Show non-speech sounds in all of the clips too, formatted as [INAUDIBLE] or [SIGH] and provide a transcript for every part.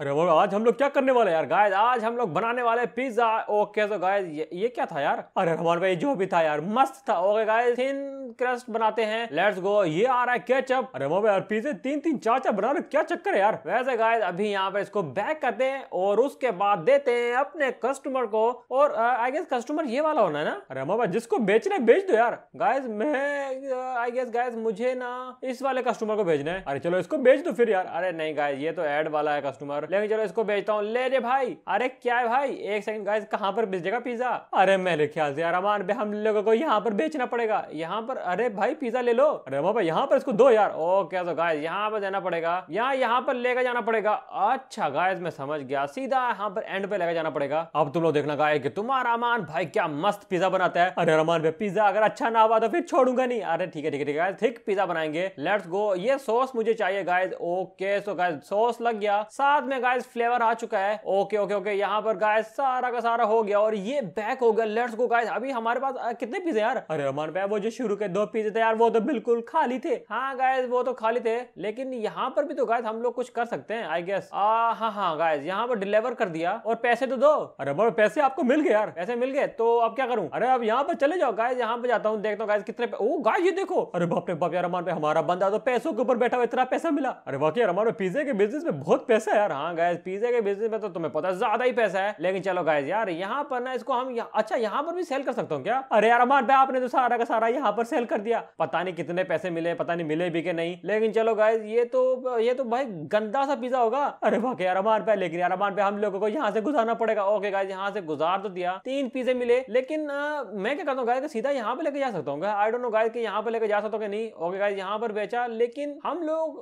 अरे वो आज हम लोग क्या करने वाले यार गाइस आज हम लोग बनाने वाले पिज्जा ओके तो गाइस ये, ये क्या था यार अरे रमान भाई जो भी था यार मस्त था ओके गाइस थिन क्रस्ट बनाते हैं लेट्स गो ये आ रहा है केचप अरे मोबाइल यार पिज्जे तीन तीन चार चार बना रहे क्या चक्कर है यार वैसे गाइस अभी यहाँ पे इसको बैक करते हैं और उसके बाद देते हैं अपने कस्टमर को और आई गेस कस्टमर ये वाला होना है ना अरे मोबाइल जिसको बेचने बेच दो यार गाइज मैं आई गेस गाइज मुझे ना इस वाले कस्टमर को भेजना है अरे चलो इसको बेच दो फिर यार अरे नहीं गाय ये तो एड वाला है कस्टमर लेकिन चलो इसको बेचता हूँ ले रे भाई अरे क्या है भाई एक सेकंड गाइस कहाँ पर देगा पिज्जा अरे मेरे ख्याल से अरमान हम लोगों को यहाँ पर बेचना पड़ेगा यहाँ पर अरे भाई पिज्जा ले लो अरे भाई यहाँ पर इसको दो यार ओ क्या तो गाय यहाँ पर जाना पड़ेगा यहाँ यहाँ पर लेकर जाना पड़ेगा अच्छा गाय मैं समझ गया सीधा यहाँ पर एंड पे लेकर जाना पड़ेगा अब तुम लोग देखना गाय कि तुम्हारा अरमान भाई क्या मस्त पिज्जा बनाता है अरे रमान भाई पिज्जा अगर अच्छा ना हुआ तो फिर छोड़ूंगा नहीं अरे ठीक है ठीक है ठीक है थिक पिज्जा बनाएंगे लेट्स गो ये सॉस मुझे चाहिए guys okay so guy sauce लग गया साथ में हैं गाइस फ्लेवर आ चुका है ओके ओके ओके यहाँ पर गाइस सारा का सारा हो गया और ये बैक हो गया लेट्स गो गाइस अभी हमारे पास कितने पीजे यार अरे हमारे पास वो जो शुरू के दो पीजे थे यार वो तो बिल्कुल खाली थे हाँ गाइस वो तो खाली थे लेकिन यहाँ पर भी तो गाइस हम लोग कुछ कर सकते हैं आई गेस हाँ हाँ गाइस यहाँ पर डिलीवर कर दिया और पैसे तो दो अरे बड़े पैसे आपको मिल गए यार पैसे मिल गए तो अब क्या करूँ अरे अब यहाँ पर चले जाओ गाइस यहाँ पर जाता हूँ देखता हूँ गाइस कितने ओ गाइस ये देखो अरे बाप रे बाप यार हमारे भाई हमारा बंदा तो पैसों के ऊपर बैठा हुआ इतना पैसा मिला अरे वाकई हमारे पिज्जे के बिजनेस में बहुत पैसा है यार हाँ गैस पिज्जे के बिजनेस में तो तुम्हें पता ज्यादा ही पैसा है लेकिन चलो गैस यार यहाँ पर ना इसको हम या... अच्छा यहाँ पर भी सेल कर सकता हूँ क्या अरे यार अमान भाई आपने तो सारा का सारा यहाँ पर सेल कर दिया पता नहीं कितने पैसे मिले पता नहीं मिले भी के नहीं लेकिन चलो गैस ये तो ये तो भाई गंदा सा पिज्जा होगा अरे वाकई यार अमान भाई लेकिन यार अमान भाई हम लोगों को यहाँ से गुजारना पड़ेगा ओके गैस यहाँ से गुजार तो दिया तीन पिज्जे मिले लेकिन मैं क्या करता हूँ गाइज सीधा यहाँ पे लेके जा सकता हूँ आई डोंट नो गाय यहाँ पे लेके जा सकता हूँ नहीं ओके गाय यहाँ पर बेचा लेकिन हम लोग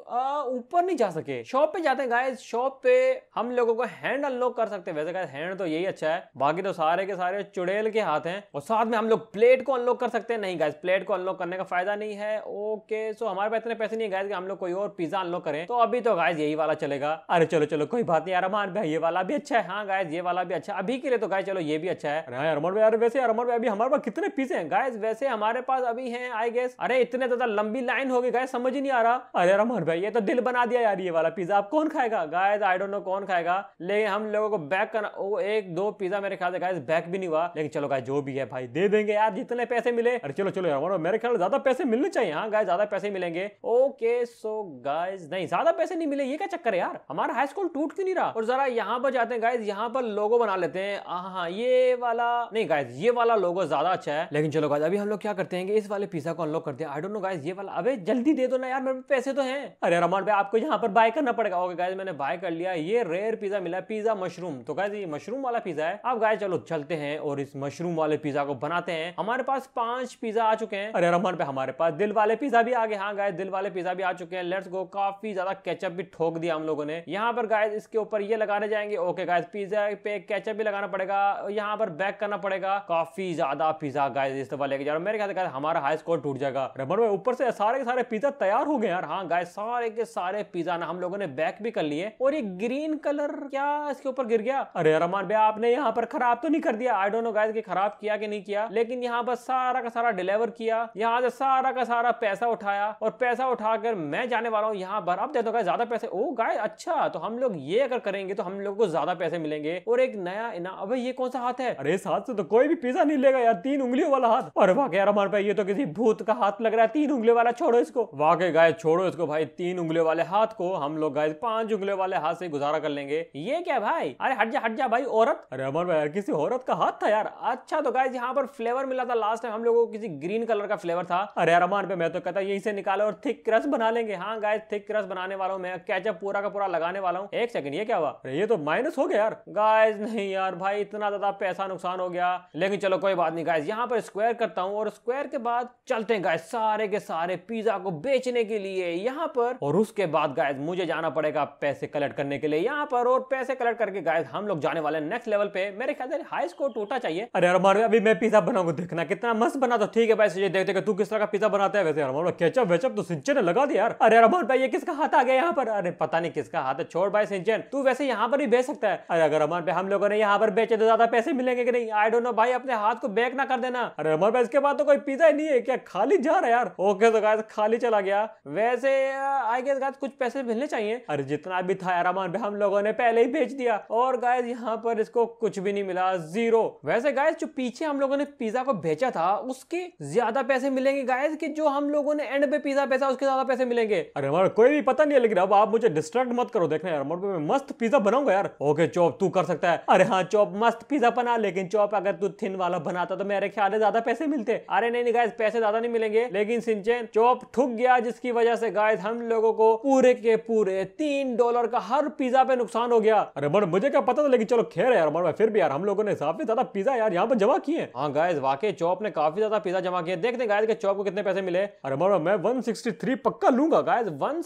ऊपर नहीं जा सके शॉप पे जाते हैं गाय शॉप पे हम लोगों को हैंड अनलॉक कर सकते हैं वैसे हैंड तो यही अच्छा है बाकी तो सारे के सारे चुड़ैल के हाथ हैं और साथ में हम लोग प्लेट को अनलॉक कर सकते हैं नहीं गाइज प्लेट को अनलॉक करने का फायदा नहीं है ओके सो हमारे पास इतने पैसे नहीं है गाइज हम लोग कोई और पिज्जा अनलॉक करें तो अभी तो गाइज यही वाला चलेगा अरे चलो चलो कोई बात नहीं यार अरमान भाई ये वाला भी अच्छा है हाँ गाइज ये वाला भी अच्छा अभी के लिए तो गाय चलो ये भी अच्छा है अरे अरमान भाई अरे वैसे अरमान भाई अभी हमारे पास कितने पीस है गाइज वैसे हमारे पास अभी है आई गेस अरे इतने ज्यादा लंबी लाइन होगी गाय समझ ही नहीं आ रहा अरे अरमान भाई ये तो दिल बना दिया यार ये वाला पिज्जा आप कौन खाएगा guys I I don't know कौन खाएगा लेकिन हम लोगों को बैक करना ओ, एक दो पिज्जा मेरे ख्याल से गाइस बैक भी नहीं हुआ लेकिन चलो गाइस जो भी है भाई दे देंगे यार जितने पैसे मिले अरे चलो चलो यार मेरे ख्याल ज्यादा पैसे मिलने चाहिए हाँ गाइस ज्यादा पैसे मिलेंगे ओके सो गाइस नहीं ज्यादा पैसे नहीं मिले ये क्या चक्कर है यार हमारा हाई स्कूल टूट क्यों नहीं रहा और जरा यहाँ पर जाते हैं गाइज यहाँ पर लोगो बना लेते हैं हाँ, हाँ ये वाला नहीं गाइज ये वाला लोगो ज्यादा अच्छा है लेकिन चलो गाइज अभी हम लोग क्या करते हैं इस वाले पिज्जा को अनलॉक करते हैं आई डोंट नो गाइज ये वाला अबे जल्दी दे दो ना यार मेरे पैसे तो है अरे रमान भाई आपको यहाँ पर बाय करना पड़ेगा ओके गाइज मैंने बाय कर लिया लिया ये रेयर पिज्जा मिला पिज्जा मशरूम तो गाय मशरूम वाला पिज्जा है अब गाय चलो चलते हैं और इस मशरूम वाले पिज्जा को बनाते हैं हमारे पास पांच पिज्जा आ चुके हैं अरे रमन पे हमारे पास दिल वाले पिज्जा भी आ गए हाँ गाय दिल वाले पिज्जा भी आ चुके हैं लेट्स गो काफी ज्यादा कैचअप भी ठोक दिया हम लोगों ने यहाँ पर गाय इसके ऊपर ये लगाने जाएंगे ओके गाय पिज्जा पे कैचअप भी लगाना पड़ेगा यहाँ पर बैक करना पड़ेगा काफी ज्यादा पिज्जा गाय इस दफा लेके जा रहा मेरे ख्याल हमारा हाई स्कोर टूट जाएगा रमन भाई ऊपर से सारे के सारे पिज्जा तैयार हो गए यार हाँ गाय सारे के सारे पिज्जा ना हम लोगों ने बैक भी कर लिए और ये ग्रीन कलर क्या इसके ऊपर गिर गया अरे रमान भाई आपने यहाँ पर खराब तो नहीं कर दिया आई डोंट नो गाइस कि खराब किया कि नहीं किया लेकिन यहाँ पर सारा का सारा डिलीवर किया यहाँ से सारा का सारा पैसा उठाया और पैसा उठाकर मैं जाने वाला हूँ यहाँ पर अब दे दो ज्यादा पैसे ओ गाय अच्छा तो हम लोग ये अगर करेंगे तो हम लोग को ज्यादा पैसे मिलेंगे और एक नया इनाम अभी ये कौन सा हाथ है अरे हाथ से तो कोई भी पिज्जा नहीं लेगा यार तीन उंगलियों वाला हाथ और वाकई रमान भाई ये तो किसी भूत का हाथ लग रहा है तीन उंगली वाला छोड़ो इसको वाकई गाय छोड़ो इसको भाई तीन उंगलियों वाले हाथ को हम लोग गाय पांच उंगलियों वाले हाथ से में गुजारा कर लेंगे ये क्या भाई अरे हट जा हट जा भाई औरत अरे अमर भाई यार किसी औरत का हाथ था यार अच्छा तो गाइज यहाँ पर फ्लेवर मिला था लास्ट टाइम हम लोगों को किसी ग्रीन कलर का फ्लेवर था अरे यार अमर भाई मैं तो कहता यही से निकालो और थिक क्रस बना लेंगे हाँ गाइज थिक क्रस बनाने वाला हूँ मैं कैचअप पूरा का पूरा लगाने वाला हूँ एक सेकंड ये क्या हुआ अरे ये तो माइनस हो गया यार गाइज नहीं यार भाई इतना ज्यादा पैसा नुकसान हो गया लेकिन चलो कोई बात नहीं गाइज यहाँ पर स्क्वायर करता हूँ और स्क्वायर के बाद चलते हैं गाइज सारे के सारे पिज्जा को बेचने के लिए यहाँ पर और उसके बाद गाइज मुझे जाना पड़ेगा पैसे कलेक्ट करने के लिए यहाँ पर और पैसे कलेक्ट करके गाय हम लोग जाने वाले नेक्स्ट लेवल पे मेरे ख्याल से हाई स्कोर टूटा चाहिए अरे हरमान अभी मैं पिज्जा बनाऊंगा देखना कितना मस्त बना तो ठीक है भाई देखते तू किस तरह का पिज्जा बनाता है वैसे हरमान केचप वेचप तो सिंचन ने लगा दिया यार अरे हरमान भाई ये किसका हाथ आ गया यहाँ पर अरे पता नहीं किसका हाथ है छोड़ भाई सिंचन तू वैसे यहाँ पर भी बेच सकता है अरे अगर हरमान भाई हम लोगों ने यहाँ पर बेचे तो ज्यादा पैसे मिलेंगे कि नहीं आई डोंट नो भाई अपने हाथ को बैक ना कर देना अरे हरमान भाई इसके बाद तो कोई पिज्जा ही नहीं है क्या खाली जा रहा है यार ओके तो गाय खाली चला गया वैसे आई गेस गाय कुछ पैसे मिलने चाहिए अरे जितना भी था यार और हम लोगों ने पहले ही भेज दिया और गाइज यहाँ पर इसको कुछ भी नहीं मिला जीरो वैसे गाइज जो पीछे हम लोगों ने पिज्जा को भेजा था उसके ज्यादा पैसे मिलेंगे गाइज की जो हम लोगों ने एंड पे पिज्जा भेजा उसके ज्यादा पैसे मिलेंगे अरे हमारा कोई भी पता नहीं है लेकिन अब आप मुझे डिस्ट्रैक्ट मत करो देखना यार मैं मस्त पिज्जा बनाऊंगा यार ओके चौप तू कर सकता है अरे हाँ चौप मस्त पिज्जा बना लेकिन चौप अगर तू थिन वाला बनाता तो मेरे ख्याल है ज्यादा पैसे मिलते अरे नहीं नहीं गाइज पैसे ज्यादा नहीं मिलेंगे लेकिन सिंचन चौप ठुक गया जिसकी वजह से गाइज हम लोगों को पूरे के पूरे तीन डॉलर का हर रमन पिज्जा पे नुकसान हो गया अरे मर मुझे क्या पता था लेकिन चलो खेल है रमन फिर भी यार हम लोगों ने काफी ज्यादा पिज्जा यार यहाँ पर जमा किए हाँ गायज वाकई चौप ने काफी ज्यादा पिज्जा जमा किया देखते गायज के चौप को कितने पैसे मिले अरे मर मैं 163 पक्का लूंगा गायज वन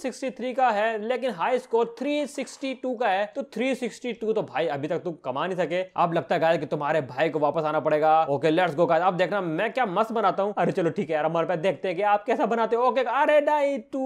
का है लेकिन हाई स्कोर थ्री का है तो थ्री तो भाई अभी तक तुम कमा नहीं सके अब लगता है गायज की तुम्हारे भाई को वापस आना पड़ेगा ओके लेट्स गो गायज अब देखना मैं क्या मस्त बनाता हूँ अरे चलो ठीक है यार पे देखते हैं कि आप कैसा बनाते हो ओके अरे डाई टू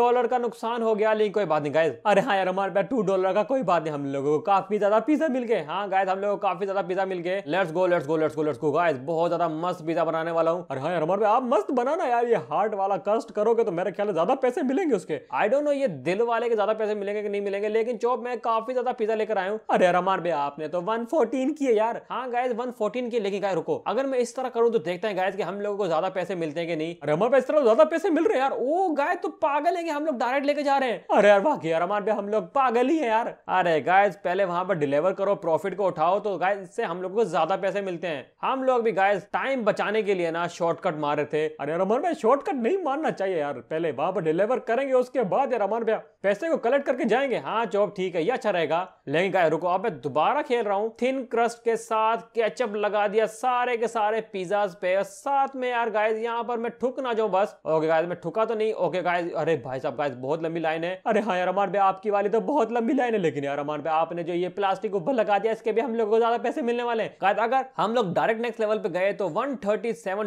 डॉलर का नुकसान हो गया लेकिन कोई बात नहीं गायज अरे हाँ यार हमारे पास टू डॉलर का कोई बात नहीं हम लोगों को काफी ज्यादा पिज्जा मिल गए हाँ गाय हम लोग को काफी ज्यादा पिज्जा मिल गए let's go let's go let's go let's go guys बहुत ज्यादा मस्त पिज्जा बनाने वाला हूँ और हाँ अमर आप मस्त बनाना यार ये हार्ट वाला कष्ट करोगे तो मेरे ख्याल ज्यादा पैसे मिलेंगे उसके आई डोंट नो ये दिल वाले के ज्यादा पैसे मिलेंगे कि नहीं मिलेंगे लेकिन चौब मैं काफी ज्यादा पिज्जा लेकर आया हूँ अरे रमान भाई आपने तो वन फोर्टीन किए यार हाँ वन फोर्टीन किए लेकिन गाय रुको अगर मैं इस तरह करूँ तो देखते हैं गायज की हम लोगों को ज्यादा पैसे मिलते हैं कि नहीं अरे हमारे इस तरह ज्यादा पैसे मिल रहे हैं यार ओ गाय तो पागल है कि हम लोग डायरेक्ट लेके जा रहे हैं अरे यार वाकई यार हमारे हम लोग पागल मॉडल ही है यार अरे गाइज पहले वहां पर डिलीवर करो प्रॉफिट को उठाओ तो गाइज इससे हम लोग को ज्यादा पैसे मिलते हैं हम लोग भी गाइज टाइम बचाने के लिए ना शॉर्टकट मार रहे थे अरे रमन भाई शॉर्टकट नहीं मारना चाहिए यार पहले वहां पर डिलीवर करेंगे उसके बाद यार रमन भैया पैसे को कलेक्ट करके जाएंगे हाँ चौप ठीक है ये अच्छा रहेगा लेकिन गाय रुको अब मैं दोबारा खेल रहा हूँ थिन क्रस्ट के साथ केचअप लगा दिया सारे के सारे पिज्जा पे साथ में यार गाइज यहाँ पर मैं ठुक ना जाऊँ बस ओके गाइज मैं ठुका तो नहीं ओके गाइज अरे भाई साहब गाइज बहुत लंबी लाइन है अरे हाँ यार रमन भाई आपकी वाली तो बहुत मतलब मिला ही नहीं लेकिन यार अमान पे आपने जो ये प्लास्टिक ऊपर लगा दिया इसके भी हम लोग को ज्यादा पैसे मिलने वाले हैं अगर हम लोग डायरेक्ट नेक्स्ट लेवल पे गए तो वन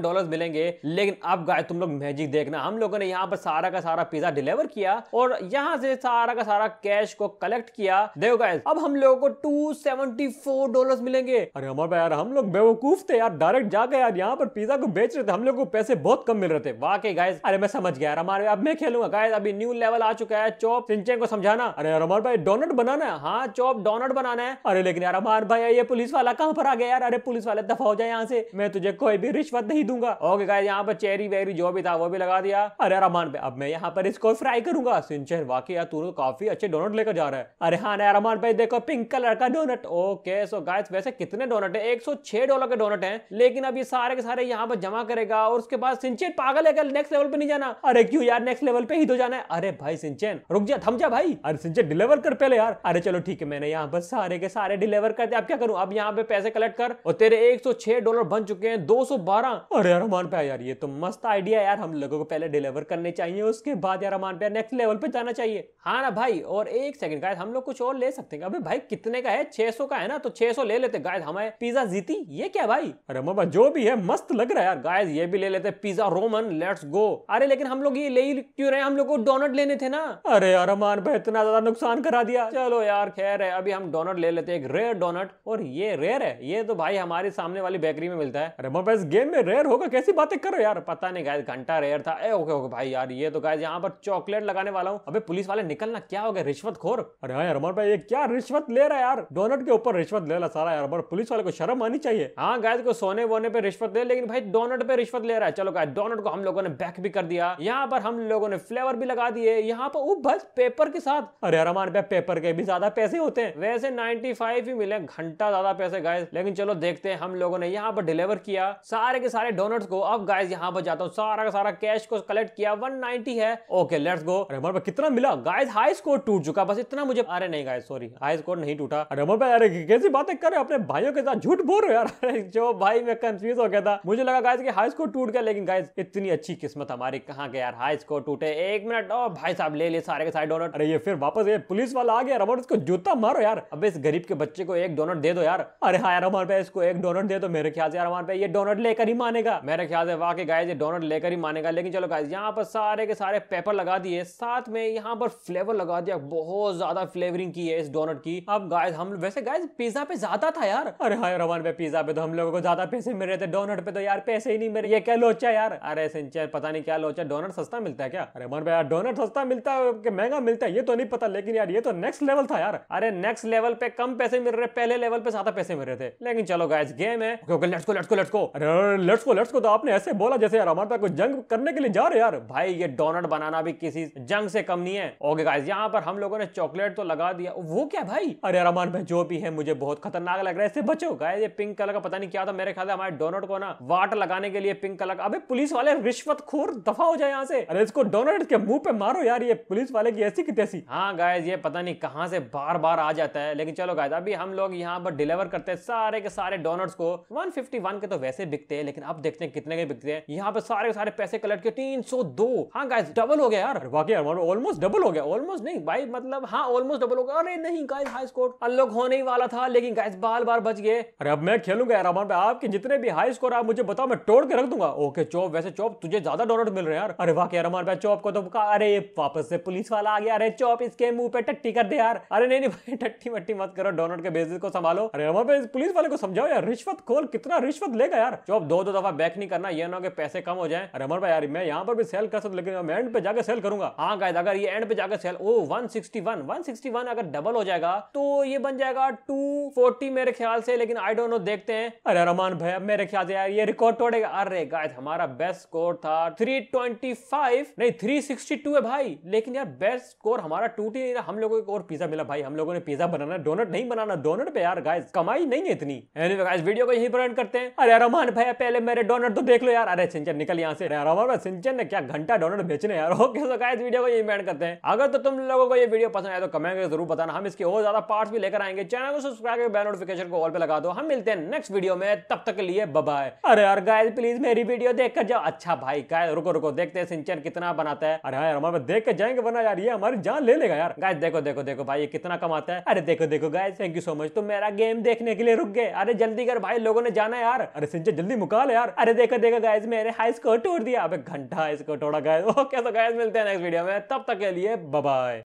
डॉलर मिलेंगे लेकिन अब गाय तुम लोग मैजिक देखना हम लोगों ने यहाँ पर सारा का सारा पिज्जा डिलीवर किया और यहाँ से सारा का सारा कैश को कलेक्ट किया देखो गाय अब हम लोगों को टू डॉलर्स मिलेंगे अरे हमारे यार हम लोग बेवकूफ थे यार डायरेक्ट जाकर यार यहाँ पर पिज्जा को बेच रहे थे हम लोग को पैसे बहुत कम मिल रहे थे वाकई गाय अरे मैं समझ गया यार हमारे अब मैं खेलूंगा गाय अभी न्यू लेवल आ चुका है चौप सिंचे को समझाना अरे यार हमारे भाई हमें डोनट बनाना है हाँ चौप डोनट बनाना है अरे लेकिन यार अमार भाई ये पुलिस वाला कहाँ पर आ गया यार अरे पुलिस वाले दफा हो जाए यहाँ से मैं तुझे कोई भी रिश्वत नहीं दूंगा ओके गाइस यहाँ पर चेरी वेरी जो भी था वो भी लगा दिया अरे यार अमान भाई अब मैं यहाँ पर इसको फ्राई करूंगा सिंचन वाकई यार तू तो काफी अच्छे डोनट लेकर जा रहा है अरे हाँ यार अमान भाई देखो पिंक कलर का डोनट ओके सो गाइस वैसे कितने डोनट है एक डॉलर के डोनट है लेकिन अब ये सारे के सारे यहाँ पर जमा करेगा और उसके बाद सिंचन पागल है नेक्स्ट लेवल पे नहीं जाना अरे क्यों यार नेक्स्ट लेवल पे ही तो जाना है अरे भाई सिंचन रुक जा थम जा भाई अरे सिंचन डिलीवर कर पहले यार अरे चलो ठीक है मैंने यहाँ पर सारे के सारे डिलीवर कर दिया अब क्या करूँ अब यहाँ पे पैसे कलेक्ट कर और तेरे 106 डॉलर बन चुके हैं 212 अरे यार अमान पे यार ये तो मस्त आइडिया यार हम लोगों को पहले डिलीवर करने चाहिए उसके बाद यार अमान पे नेक्स्ट लेवल पे जाना चाहिए हाँ ना भाई और एक सेकंड गाय हम लोग कुछ और ले सकते हैं अबे भाई कितने का है छह का है ना तो छह ले लेते गाय हमारे पिज्जा जीती ये क्या भाई अरे मामा जो भी है मस्त लग रहा है यार गाय ये भी ले लेते पिज्जा रोमन लेट्स गो अरे लेकिन हम लोग ये ले क्यों रहे हम लोग को डोनट लेने थे ना अरे यार अमान भाई इतना ज्यादा नुकसान कर उठा दिया चलो यार खैर है अभी हम डोनट ले लेते हैं एक रेयर डोनट और ये रेयर है ये तो भाई हमारे सामने वाली बेकरी में मिलता है रेमो इस गेम में रेयर होगा कैसी बातें करो यार पता नहीं गाय घंटा रेयर था ए ओके ओके भाई यार ये तो गाय यहाँ पर चॉकलेट लगाने वाला हूँ अभी पुलिस वाले निकलना क्या हो गया रिश्वत खोर अरे हाँ यार भाई ये क्या रिश्वत ले रहा है यार डोनट के ऊपर रिश्वत ले रहा सारा यार पुलिस वाले को शर्म आनी चाहिए हाँ गाय को सोने वोने पर रिश्वत ले लेकिन भाई डोनट पे रिश्वत ले रहा है चलो गाय डोनट को हम लोगों ने बैक भी कर दिया यहाँ पर हम लोगों ने फ्लेवर भी लगा दिए यहाँ पर वो बस पेपर के साथ अरे यार हमारे पेपर के भी ज्यादा पैसे होते हैं वैसे 95 ही मिले घंटा ज्यादा पैसे गाय लेकिन चलो देखते हैं हम लोगों ने यहाँ पर डिलीवर किया सारे के सारे डोनट्स को अब गाय यहाँ पर जाता हूँ सारा का सारा कैश को कलेक्ट किया 190 है ओके लेट्स गो अरे पर कितना मिला गाय हाई स्कोर टूट चुका बस इतना मुझे अरे नहीं गाय सॉरी हाई स्कोर नहीं टूटा अरे पर अरे कैसी बातें कर रहे अपने भाइयों के साथ झूठ बोल रहे यार [LAUGHS] जो भाई मैं कंफ्यूज हो गया था मुझे लगा गाय कि हाई स्कोर टूट गया लेकिन गाय इतनी अच्छी किस्मत हमारी कहाँ के यार हाई स्कोर टूटे एक मिनट और भाई साहब ले लिए सारे के सारे डोनट अरे ये फिर वापस ये पुलिस वाला आ गया रबर उसको जूता मारो यार अब इस गरीब के बच्चे को एक डोनट दे दो यार अरे हाँ यार हमारे पास इसको एक डोनट दे दो मेरे ख्याल से यार हमारे पास ये डोनट लेकर ही मानेगा मेरे ख्याल से वाकई गाय डोनट लेकर ही मानेगा लेकिन चलो गाय यहाँ पर सारे के सारे पेपर लगा दिए साथ में यहाँ पर फ्लेवर लगा दिया बहुत ज्यादा फ्लेवरिंग की है इस डोनट की अब गाय हम वैसे गाय पिज्जा पे ज्यादा था यार अरे हाँ यार हमारे पे पिज्जा पे तो हम लोगों को ज्यादा पैसे मिल रहे थे डोनट पे तो यार पैसे ही नहीं मिल रहे ये क्या लोचा यार अरे सिंचर पता नहीं क्या लोचा डोनट सस्ता मिलता है क्या अरे हमारे यार डोनट सस्ता मिलता है महंगा मिलता है ये तो नहीं पता लेकिन यार ये तो नेक्स्ट लेवल था यार अरे नेक्स्ट लेवल पे कम पैसे मिल रहे पहले लेवल पे ज्यादा पैसे मिल रहे थे लेकिन चलो गाइस गेम है okay okay let's go let's go let's go अरे लेट्स गो लेट्स गो तो आपने ऐसे बोला जैसे यार हमारे कुछ जंग करने के लिए जा रहे यार भाई ये डोनट बनाना भी किसी जंग से कम नहीं है ओके गाइस यहाँ पर हम लोगों ने चॉकलेट तो लगा दिया वो क्या भाई अरे रमान भाई जो भी है मुझे बहुत खतरनाक लग रहा है इससे बचो गाइस ये पिंक कलर का पता नहीं क्या था मेरे ख्याल हमारे डोनट को ना वाट लगाने के लिए पिंक कलर अबे पुलिस वाले रिश्वत खोर दफा हो जाए यहाँ से अरे इसको डोनट के मुंह पे मारो यार ये पुलिस वाले की ऐसी की तैसी हाँ गाइस ये पता नहीं कहां से बार बार आ जाता है लेकिन चलो गाय अभी हम लोग यहाँ पर डिलीवर करते हैं सारे के सारे डोनर्स को 151 के तो वैसे बिकते हैं लेकिन अब देखते हैं कितने के बिकते हैं यहाँ पर सारे के सारे पैसे कलेक्ट किए तीन सौ दो हाँ गाय डबल हो गया यार वाकई ऑलमोस्ट डबल हो गया ऑलमोस्ट नहीं भाई मतलब हाँ ऑलमोस्ट डबल हो गया अरे नहीं गाइस हाई स्कोर अलग होने ही वाला था लेकिन गाय बार बार बच गए अरे अब मैं खेलूंगा यार पे आपके जितने भी हाई स्कोर आप मुझे बताओ मैं तोड़ के रख दूंगा ओके चौप वैसे चौप तुझे ज्यादा डोनर मिल रहे हैं यार अरे वाकई यार भाई चौप को तो अरे वापस से पुलिस वाला आ गया अरे चौप इसके मुंह पे टट्टी कर दे यार अरे नहीं नहीं भाई टट्टी मट्टी मत करो डोनट के बेसिस को संभालो अरे वहां पे पुलिस वाले को समझाओ यार रिश्वत खोल कितना रिश्वत लेगा यार जो अब दो दो दफा बैक नहीं करना ये ना कि पैसे कम हो जाए अरे अमर भाई यार मैं यहाँ पर भी सेल कर सकता लेकिन मैं एंड पे जाकर सेल करूंगा हाँ गायद अगर ये एंड पे जाकर सेल ओ 161 161 अगर डबल हो जाएगा तो ये बन जाएगा टू मेरे ख्याल से लेकिन आई डोंट नो देखते हैं अरे रमान भाई अब मेरे ख्याल से यार ये रिकॉर्ड तोड़ेगा अरे गाय हमारा बेस्ट स्कोर था थ्री नहीं थ्री है भाई लेकिन यार बेस्ट स्कोर हमारा टूट ही नहीं रहा हम लोग को एक और पिज्जा मिला भाई हम लोगों ने पिज्जा बनाना डोनट नहीं बनाना डोनट पे यार गाइस कमाई नहीं है इतनी anyway, guys, वीडियो को यही पर करते हैं अरे रमान भाई पहले मेरे डोनट तो देख लो यार अरे सिंचन निकल यहाँ से रमान सिंचन ने क्या घंटा डोनट बेचने यार ओके सो गाइस वीडियो को यही एंड करते हैं अगर तो तुम लोगों को ये वीडियो पसंद आए तो कमेंट करके जरूर बताना हम इसके और ज्यादा पार्ट भी लेकर आएंगे चैनल को सब्सक्राइब करके बेल नोटिफिकेशन को ऑल पे लगा दो हम मिलते हैं नेक्स्ट वीडियो में तब तक के लिए बाय अरे यार गाइस प्लीज मेरी वीडियो देख कर जाओ अच्छा भाई गाय रुको रुको देखते हैं सिंचन कितना बनाता है अरे हाँ यार हमारे देख के जाएंगे बना यार ये हमारी जान ले लेगा यार गाय देखो देखो देखो देखो भाई ये कितना कमाता है अरे देखो देखो guy thank you so much तुम मेरा गेम देखने के लिए रुक गए अरे जल्दी कर भाई लोगों ने जाना यार अरे सिंचे जल्दी मुकाल यार अरे देखो देखो गायस मेरे हाई स्कोर टूट दिया अब घंटा हाई स्कोर गाय ओके तो मिलते हैं नेक्स्ट वीडियो में तब तक के लिए बाय